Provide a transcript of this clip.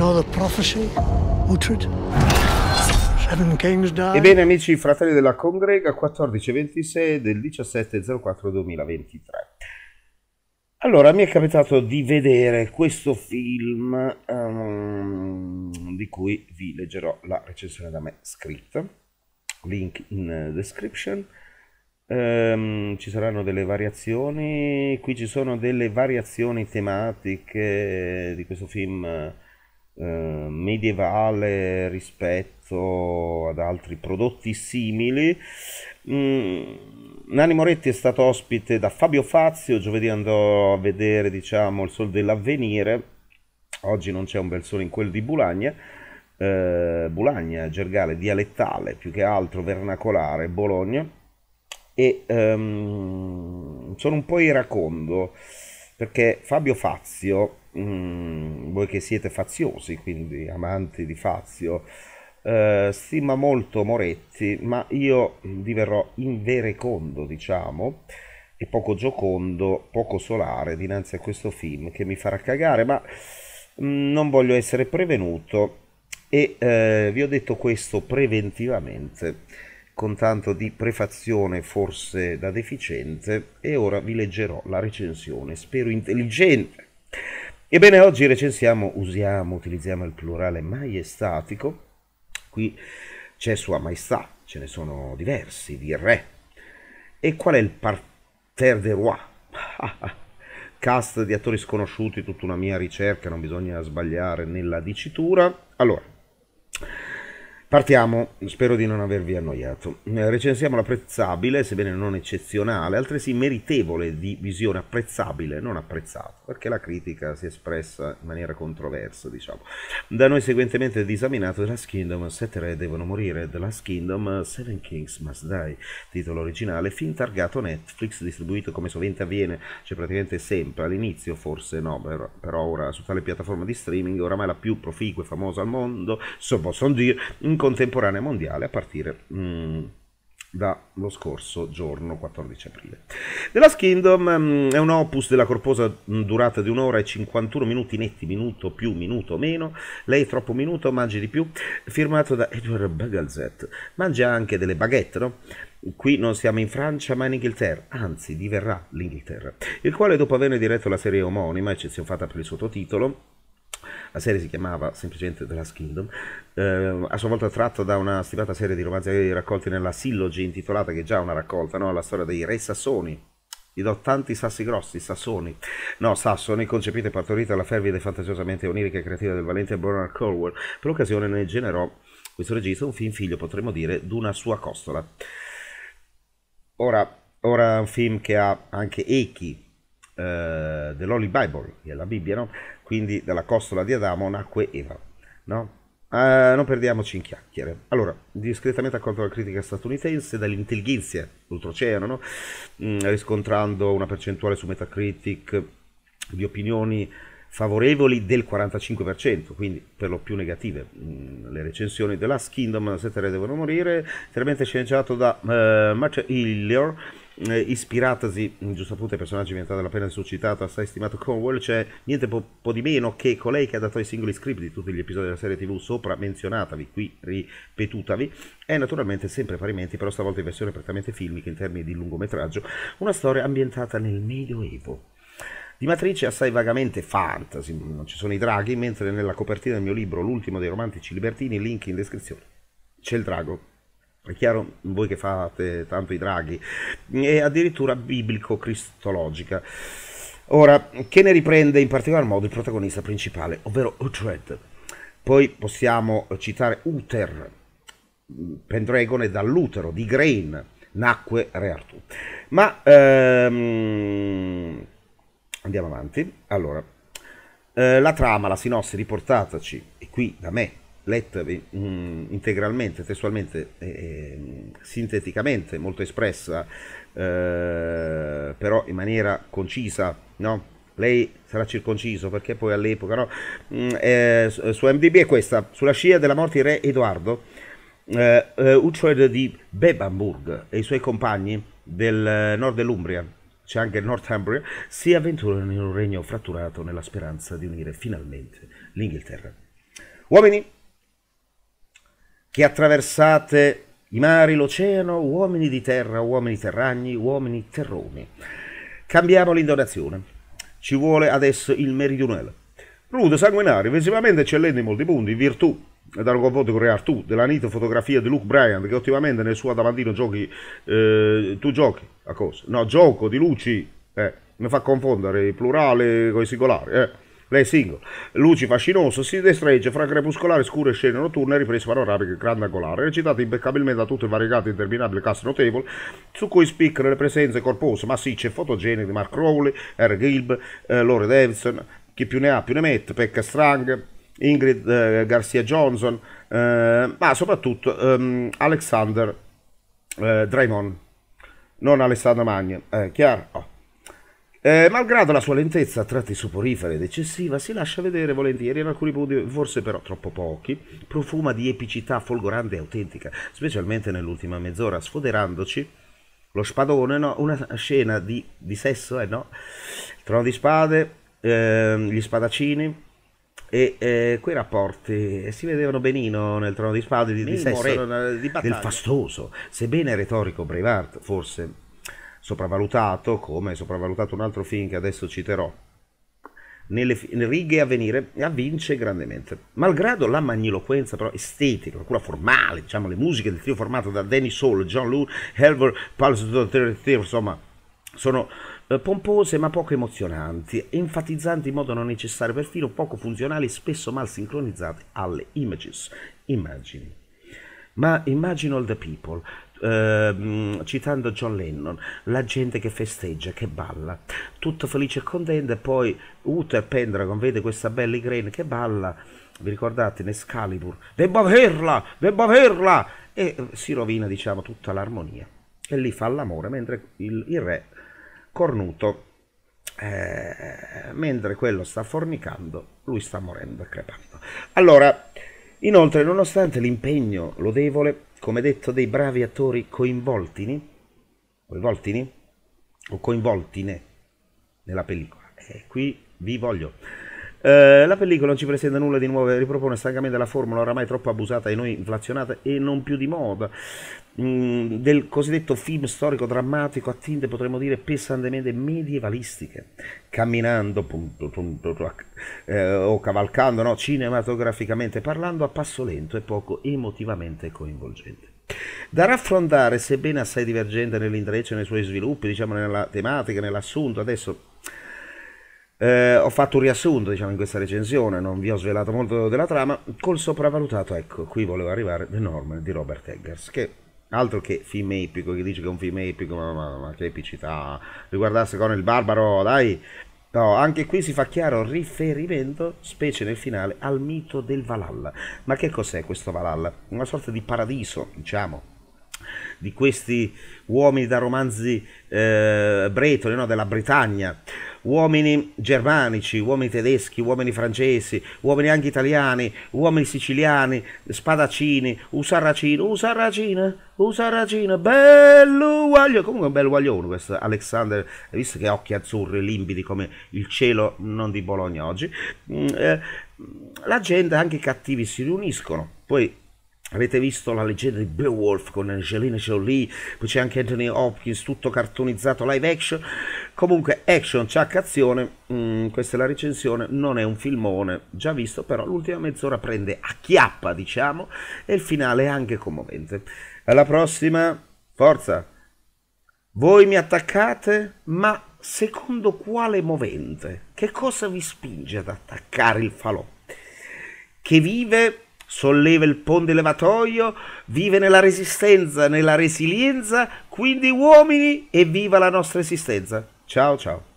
know prophecy, Uhtred? Ebbene amici, fratelli della congrega, 1426 del 17.04.2023. Allora, mi è capitato di vedere questo film um, di cui vi leggerò la recensione da me scritta, link in description. Um, ci saranno delle variazioni, qui ci sono delle variazioni tematiche di questo film eh, medievale rispetto ad altri prodotti simili. Mm, Nani Moretti è stato ospite da Fabio Fazio, giovedì andò a vedere diciamo, il Sol dell'Avvenire, oggi non c'è un bel sole in quello di Bulagna, eh, Bulagna, gergale, dialettale, più che altro vernacolare, Bologna, e um, sono un po' iracondo perché Fabio Fazio, mh, mm, voi che siete faziosi, quindi amanti di Fazio, eh, stima molto Moretti, ma io diverrò inverecondo, diciamo, e poco giocondo, poco solare dinanzi a questo film che mi farà cagare, ma mh, mm, non voglio essere prevenuto e eh, vi ho detto questo preventivamente con tanto di prefazione forse da deficiente e ora vi leggerò la recensione, spero intelligente. Ebbene, oggi recensiamo, usiamo, utilizziamo il plurale maiestatico, qui c'è Sua Maestà, ce ne sono diversi, di re. E qual è il parterre de roi? Cast di attori sconosciuti, tutta una mia ricerca, non bisogna sbagliare nella dicitura. Allora, Partiamo, spero di non avervi annoiato. Eh, recensiamo l'apprezzabile, sebbene non eccezionale, altresì meritevole di visione apprezzabile, non apprezzato, perché la critica si è espressa in maniera controversa, diciamo. Da noi seguentemente disaminato The Last Kingdom, Sette Re devono morire, The Last Kingdom, Seven Kings Must Die, titolo originale, fin targato Netflix, distribuito come sovente avviene, cioè praticamente sempre, all'inizio forse no, però, però ora su tale piattaforma di streaming, oramai la più proficua e famosa al mondo, so posso dire, contemporanea mondiale a partire mm, dallo scorso giorno 14 aprile. The Last Kingdom mh, mm, è un opus della corposa mh, mm, durata di un'ora e 51 minuti netti, minuto più, minuto meno, lei è troppo minuto, mangi di più, firmato da Edward Bagalzet. Mangia anche delle baguette, no? Qui non siamo in Francia ma in Inghilterra, anzi diverrà l'Inghilterra, il quale dopo averne diretto la serie omonima, eccezione fatta per il sottotitolo, la serie si chiamava semplicemente The Last Kingdom, eh, a sua volta tratta da una stimata serie di romanzi eh, raccolti nella Sillogy intitolata, che è già una raccolta, no? la storia dei re sassoni, gli do tanti sassi grossi, sassoni. No, sassoni, concepita e partorita alla fervida e fantasiosamente onirica e creativa del valente Bernard Colwell. Per l'occasione ne generò questo regista un film figlio, potremmo dire, d'una sua costola. Ora, ora un film che ha anche echi eh, dell'Holy Bible, che è la Bibbia, no? quindi dalla costola di Adamo nacque Eva. No? Uh, non perdiamoci in chiacchiere. Allora, discretamente accolto dalla critica statunitense, dall'intelligenza d'oltreoceano, no? mm, riscontrando una percentuale su Metacritic di opinioni favorevoli del 45%, quindi per lo più negative. Mm, le recensioni della Last Kingdom, Sette Re Devono Morire, interamente sceneggiato da uh, Matt Hillier, eh, ispiratasi, giusto appunto, ai personaggi inventati appena suscitato, assai stimato Cornwall, c'è niente po', po', di meno che colei che ha dato i singoli script di tutti gli episodi della serie TV sopra menzionatavi, qui ripetutavi, è naturalmente sempre parimenti, però stavolta in versione prettamente filmica in termini di lungometraggio, una storia ambientata nel Medioevo di matrice assai vagamente fantasy, non ci sono i draghi, mentre nella copertina del mio libro, l'ultimo dei romantici libertini, link in descrizione, c'è il drago è chiaro voi che fate tanto i draghi, e addirittura biblico-cristologica. Ora, che ne riprende in particolar modo il protagonista principale, ovvero Uhtred. Poi possiamo citare Uther, Pendragone dall'utero di Grain, nacque Re Artù. Ma ehm, andiamo avanti. Allora, eh, la trama, la sinossi riportataci, e qui da me letta mm, integralmente, testualmente, eh, sinteticamente, molto espressa, eh, però in maniera concisa, no? Lei sarà circonciso perché poi all'epoca, no? Mm, eh, eh, su MDB è questa, sulla scia della morte di re Edoardo, eh, eh di Bebamburg e i suoi compagni del nord dell'Umbria, c'è anche il Northumbria, si avventurano in un regno fratturato nella speranza di unire finalmente l'Inghilterra. Uomini, che attraversate i mari, l'oceano, uomini di terra, uomini terragni, uomini terroni. Cambiamo l'indonazione. Ci vuole adesso il meridionale. Rudo, sanguinario, visivamente eccellente in molti punti, in virtù da un confronto con Real tu, della nita fotografia di Luke Bryant che ottimamente nel suo davantino giochi eh, tu giochi a cosa? No, gioco di luci eh, mi fa confondere il plurale con i singolari eh lei è single. Luci fascinoso, si destregge fra crepuscolare scure scene notturne e riprese panoramiche grandangolari, recitate impeccabilmente da tutte le variegate interminabili interminabile cast notevole, su cui spiccano le presenze corpose, massicce e fotogeniche di Mark Rowley, R. Gilb, eh, Lore Davidson, chi più ne ha più ne mette, Peck Strang, Ingrid eh, Garcia Johnson, eh, ma soprattutto ehm, Alexander eh, Draymond, non Alessandro Magna, eh, chiaro? Eh, malgrado la sua lentezza a tratti soporifera ed eccessiva, si lascia vedere volentieri in alcuni punti, forse però troppo pochi, profuma di epicità folgorante e autentica, specialmente nell'ultima mezz'ora, sfoderandoci lo spadone, no? una scena di, di sesso, eh, no? il trono di spade, eh, gli spadaccini, e eh, quei rapporti si vedevano benino nel trono di spade di, di sesso re, eh, di del fastoso, sebbene retorico Brevard, forse sopravvalutato, come è sopravvalutato un altro film che adesso citerò, nelle righe a venire avvince grandemente. Malgrado la magniloquenza però estetica, quella formale, diciamo le musiche del trio formato da Danny Soul, John Lou, Helver, Pulse, insomma, sono eh, pompose ma poco emozionanti, enfatizzanti in modo non necessario, perfino poco funzionali, spesso mal sincronizzate alle images, immagini ma immagino all the people, Uh, citando John Lennon, la gente che festeggia, che balla, tutto felice e contento, e poi Uther Pendragon vede questa bella Crane che balla, vi ricordate, in Excalibur, debbo averla, debbo averla, e eh, si rovina, diciamo, tutta l'armonia. E lì fa l'amore, mentre il, il re cornuto, eh, mentre quello sta fornicando, lui sta morendo e crepando. Allora, Inoltre, nonostante l'impegno lodevole, come detto, dei bravi attori coinvoltini, coinvoltini o coinvoltine nella pellicola, eh, qui vi voglio. Eh, la pellicola non ci presenta nulla di nuovo, ripropone stancamente la formula oramai troppo abusata e noi inflazionata e non più di moda mm, del cosiddetto film storico drammatico a tinte potremmo dire pesantemente medievalistiche, camminando punto, punto, tuac, eh, o cavalcando no, cinematograficamente, parlando a passo lento e poco emotivamente coinvolgente. Da raffrontare, sebbene assai divergente nell'intreccio, nei suoi sviluppi, diciamo nella tematica, nell'assunto, adesso eh, ho fatto un riassunto, diciamo, in questa recensione, non vi ho svelato molto della trama, col sopravvalutato, ecco, qui volevo arrivare, The Norman di Robert Eggers, che altro che film epico, che dice che è un film epico, ma, ma, ma che epicità, riguardasse con il barbaro, dai, No, anche qui si fa chiaro riferimento, specie nel finale, al mito del Valhalla. Ma che cos'è questo Valhalla? Una sorta di paradiso, diciamo, di questi uomini da romanzi eh, bretoli, no? della Britannia, uomini germanici, uomini tedeschi, uomini francesi, uomini anche italiani, uomini siciliani, spadaccini, un sarracino, un sarracino, un sarracino, bello uguaglio, comunque un bel uguaglione questo Alexander, visto che ha occhi azzurri, limpidi come il cielo non di Bologna oggi, mm, eh, la gente, anche i cattivi si riuniscono, poi Avete visto la leggenda di Beowulf con Angelina Jolie, poi c'è anche Anthony Hopkins, tutto cartonizzato live action. Comunque, action, ciac, azione, mm, questa è la recensione, non è un filmone già visto, però l'ultima mezz'ora prende a chiappa, diciamo, e il finale è anche commovente. Alla prossima, forza! Voi mi attaccate, ma secondo quale movente? Che cosa vi spinge ad attaccare il falò? Che vive, solleva il ponte levatoio, vive nella resistenza, nella resilienza, quindi uomini e viva la nostra esistenza. Ciao, ciao.